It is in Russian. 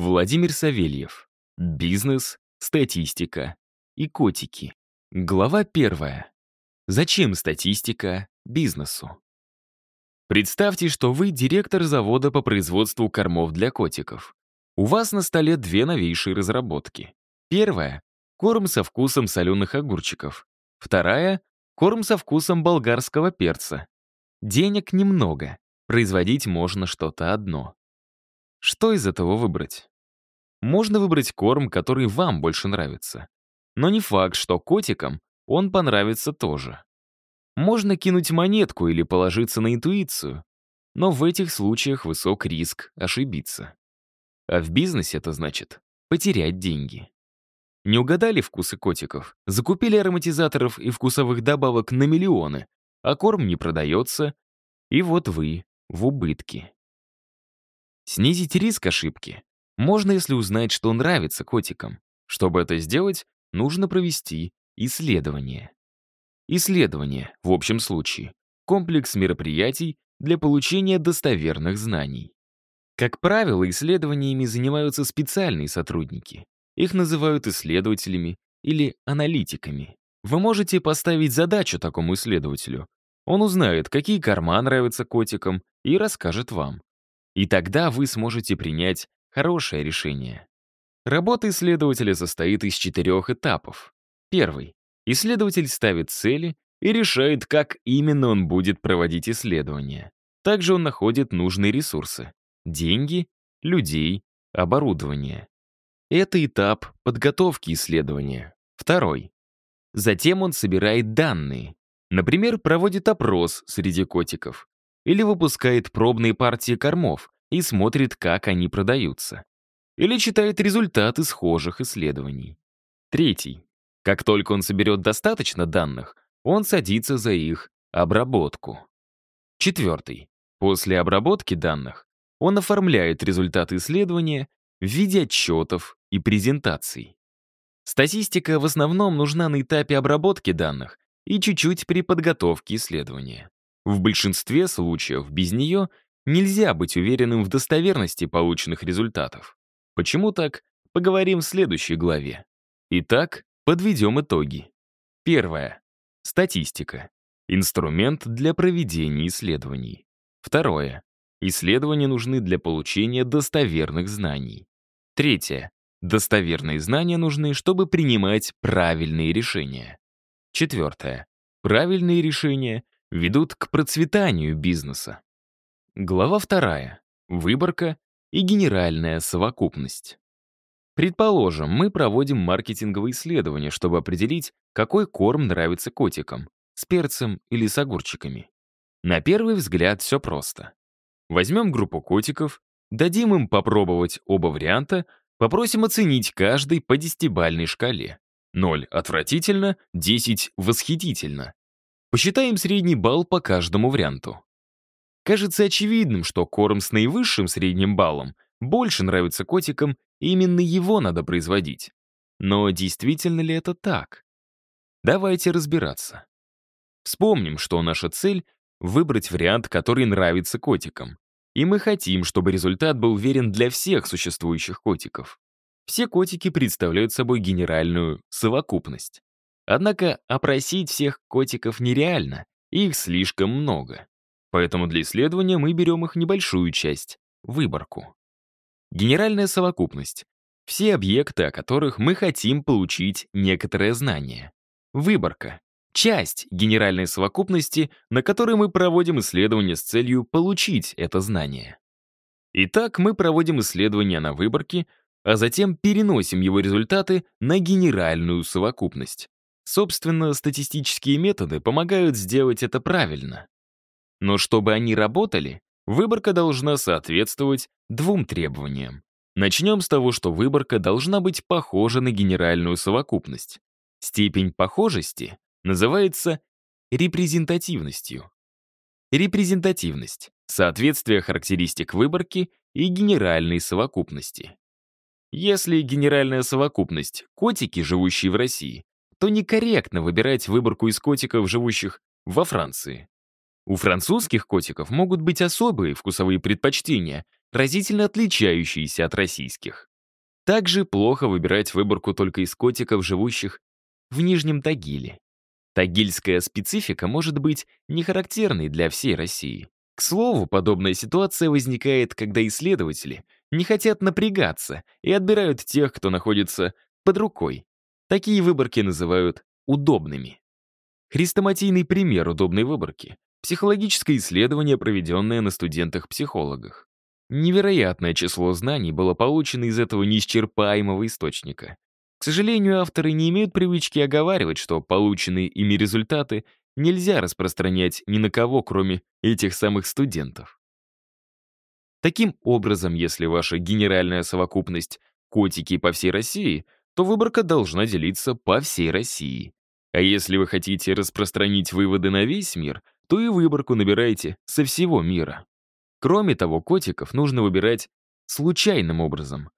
Владимир Савельев. Бизнес, статистика и котики. Глава первая. Зачем статистика бизнесу? Представьте, что вы директор завода по производству кормов для котиков. У вас на столе две новейшие разработки. Первая — корм со вкусом соленых огурчиков. Вторая — корм со вкусом болгарского перца. Денег немного, производить можно что-то одно. Что из этого выбрать? можно выбрать корм, который вам больше нравится. Но не факт, что котикам он понравится тоже. Можно кинуть монетку или положиться на интуицию, но в этих случаях высок риск ошибиться. А в бизнесе это значит потерять деньги. Не угадали вкусы котиков, закупили ароматизаторов и вкусовых добавок на миллионы, а корм не продается, и вот вы в убытке. Снизить риск ошибки можно, если узнать, что нравится котикам. Чтобы это сделать, нужно провести исследование. Исследование, в общем случае, комплекс мероприятий для получения достоверных знаний. Как правило, исследованиями занимаются специальные сотрудники. Их называют исследователями или аналитиками. Вы можете поставить задачу такому исследователю. Он узнает, какие корма нравятся котикам, и расскажет вам. И тогда вы сможете принять Хорошее решение. Работа исследователя состоит из четырех этапов. Первый. Исследователь ставит цели и решает, как именно он будет проводить исследования. Также он находит нужные ресурсы — деньги, людей, оборудование. Это этап подготовки исследования. Второй. Затем он собирает данные. Например, проводит опрос среди котиков или выпускает пробные партии кормов, и смотрит, как они продаются. Или читает результаты схожих исследований. Третий. Как только он соберет достаточно данных, он садится за их обработку. Четвертый. После обработки данных он оформляет результаты исследования в виде отчетов и презентаций. Статистика в основном нужна на этапе обработки данных и чуть-чуть при подготовке исследования. В большинстве случаев без нее Нельзя быть уверенным в достоверности полученных результатов. Почему так? Поговорим в следующей главе. Итак, подведем итоги. Первое. Статистика. Инструмент для проведения исследований. Второе. Исследования нужны для получения достоверных знаний. Третье. Достоверные знания нужны, чтобы принимать правильные решения. Четвертое. Правильные решения ведут к процветанию бизнеса. Глава вторая. Выборка и генеральная совокупность. Предположим, мы проводим маркетинговые исследования, чтобы определить, какой корм нравится котикам — с перцем или с огурчиками. На первый взгляд все просто. Возьмем группу котиков, дадим им попробовать оба варианта, попросим оценить каждый по десятибальной шкале. 0 — отвратительно, 10 — восхитительно. Посчитаем средний балл по каждому варианту. Кажется очевидным, что корм с наивысшим средним баллом больше нравится котикам, и именно его надо производить. Но действительно ли это так? Давайте разбираться. Вспомним, что наша цель — выбрать вариант, который нравится котикам. И мы хотим, чтобы результат был верен для всех существующих котиков. Все котики представляют собой генеральную совокупность. Однако опросить всех котиков нереально, их слишком много. Поэтому для исследования мы берем их небольшую часть — выборку. Генеральная совокупность. Все объекты, о которых мы хотим получить некоторое знание. Выборка — часть генеральной совокупности, на которой мы проводим исследование с целью получить это знание. Итак, мы проводим исследование на выборке, а затем переносим его результаты на генеральную совокупность. Собственно, статистические методы помогают сделать это правильно. Но чтобы они работали, выборка должна соответствовать двум требованиям. Начнем с того, что выборка должна быть похожа на генеральную совокупность. Степень похожести называется репрезентативностью. Репрезентативность — соответствие характеристик выборки и генеральной совокупности. Если генеральная совокупность — котики, живущие в России, то некорректно выбирать выборку из котиков, живущих во Франции. У французских котиков могут быть особые вкусовые предпочтения, разительно отличающиеся от российских. Также плохо выбирать выборку только из котиков, живущих в Нижнем Тагиле. Тагильская специфика может быть не характерной для всей России. К слову, подобная ситуация возникает, когда исследователи не хотят напрягаться и отбирают тех, кто находится под рукой. Такие выборки называют удобными. Хрестоматийный пример удобной выборки Психологическое исследование, проведенное на студентах-психологах. Невероятное число знаний было получено из этого неисчерпаемого источника. К сожалению, авторы не имеют привычки оговаривать, что полученные ими результаты нельзя распространять ни на кого, кроме этих самых студентов. Таким образом, если ваша генеральная совокупность «котики по всей России», то выборка должна делиться по всей России. А если вы хотите распространить выводы на весь мир, то и выборку набираете со всего мира. Кроме того, котиков нужно выбирать случайным образом,